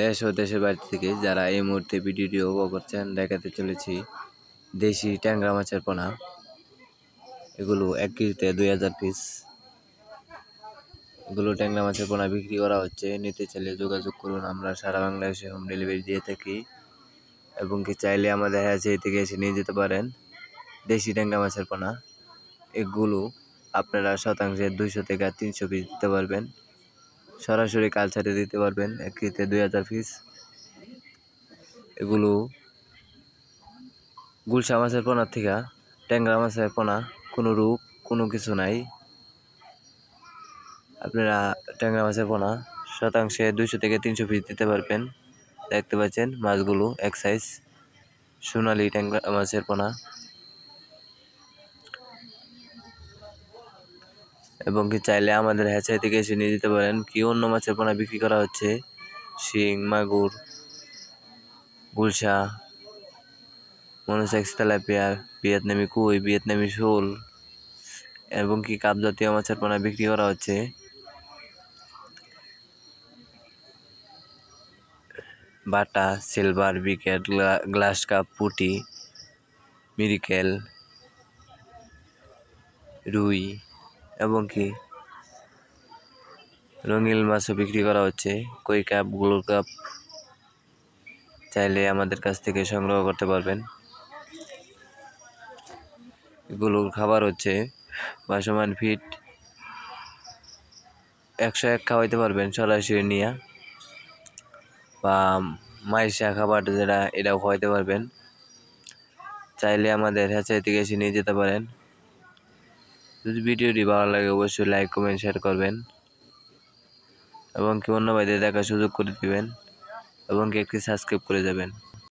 দেশ ও দেশের বাইরে থেকে যারা এই মুহূর্তে ভিডিওটি উপভোগ করছেন দেখাতে চলেছি দেশি ট্যাংরা মাছের পোনা এগুলো এক কেজিতে দুই হাজার পিস এগুলো ট্যাংরা মাছের পোনা বিক্রি করা হচ্ছে নিতে চাইলে যোগাযোগ করুন আমরা সারা বাংলাদেশে হোম ডেলিভারি দিয়ে থাকি এবং কি চাইলে আমাদের হ্যাচারি থেকে এসে নিয়ে যেতে পারেন দেশি ট্যাংরা মাছের পোনা এগুলো আপনারা শতাংশে দুইশো থেকে তিনশো পিস দিতে পারবেন সরাসরি কালচারে দিতে পারবেন একটিতে দুই হাজার পিস এগুলো গুলশা মাছের পোনার থেকে ট্যাংরা মাছের পোনা কোনো রূপ কোনো কিছু নাই আপনারা ট্যাংরা মাছের পোনা শতাংশে দুইশো থেকে তিনশো পিস দিতে পারবেন দেখতে পাচ্ছেন মাছগুলো এক সাইজ সোনালি ট্যাংরা মাছের পোনা এবং কি চাইলে আমাদের হ্যাচারি থেকে এসে নিয়ে যেতে পারেন কি অন্য মাছের পোনা বিক্রি করা হচ্ছে শিং মাগুর গুলশা মনোসেক্স পেয়ার ভিয়েতনামি কুই ভিয়েতনামি শোল এবং কি কাপ জাতীয় মাছের পোনা বিক্রি করা হচ্ছে বাটা সিলভার বিকেট গ্লাস কাপ পুটি মিরিকেল রুই এবং কি রঙিল মাছও বিক্রি করা হচ্ছে কই কাপ গুলো কাপ চাইলে আমাদের কাছ থেকে সংগ্রহ করতে পারবেন এগুলোর খাবার হচ্ছে বাসমান ফিট একশো এক খাওয়াইতে পারবেন সরাসরি নিয়ে বা মাইশা খাবার যেটা এটাও খাওয়াইতে পারবেন চাইলে আমাদের হ্যাঁ থেকে এসে নিয়ে যেতে পারেন যদি ভিডিওটি ভালো লাগে অবশ্যই লাইক কমেন্ট শেয়ার করবেন এবং কি অন্য ভাইদের দেখার সুযোগ করে দেবেন এবং কে একটি সাবস্ক্রাইব করে যাবেন